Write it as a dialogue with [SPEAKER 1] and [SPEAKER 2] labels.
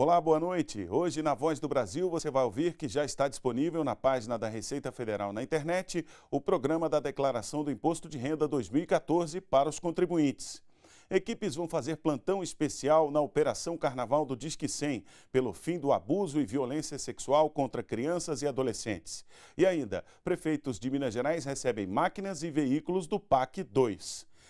[SPEAKER 1] Olá, boa noite. Hoje na Voz do Brasil você vai ouvir que já está disponível na página da Receita Federal na internet o programa da declaração do Imposto de Renda 2014 para os contribuintes. Equipes vão fazer plantão especial na Operação Carnaval do Disque 100, pelo fim do abuso e violência sexual contra crianças e adolescentes. E ainda, prefeitos de Minas Gerais recebem máquinas e veículos do PAC 2.